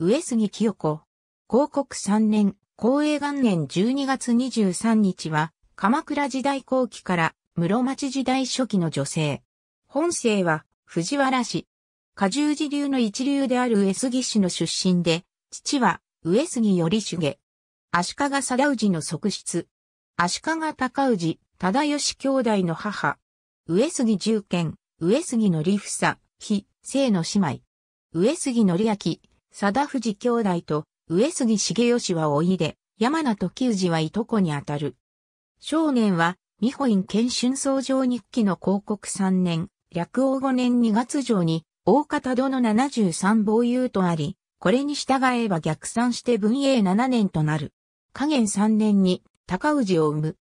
上杉清子。広告3年、公営元年12月23日は、鎌倉時代後期から室町時代初期の女性。本姓は藤原氏。下重寺流の一流である上杉氏の出身で、父は上杉頼重。足利貞氏の側室。足利高氏、忠義兄弟の母。上杉重賢、上杉のりふさ、非、生の姉妹。上杉のりあき、貞藤兄弟と上杉茂義はいで、山名時氏はいとこにあたる。少年は、美保院県春草上日記の広告3年、略王5年2月上に、大方殿73亡友とあり、これに従えば逆算して文永7年となる。加減3年に、高氏を生む。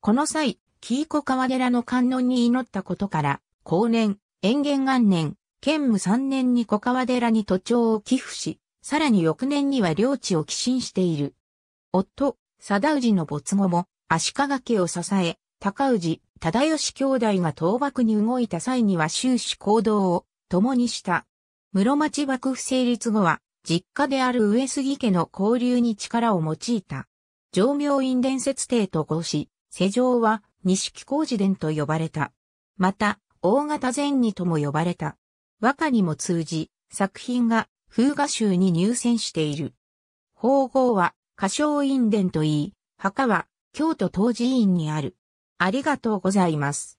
この際、紀伊子川寺の観音に祈ったことから、後年、延元元年、建武3年に小川寺に土地を寄付し、さらに翌年には領地を寄進している。夫、貞氏の没後も、足利家を支え、高氏、忠義兄弟が倒幕に動いた際には終始行動を共にした。室町幕府成立後は、実家である上杉家の交流に力を用いた。上明院伝説帝と合し、世上は、錦工事伝と呼ばれた。また、大型禅にとも呼ばれた。和歌にも通じ、作品が風画集に入選している。法号は歌唱院殿といい、墓は京都東寺院にある。ありがとうございます。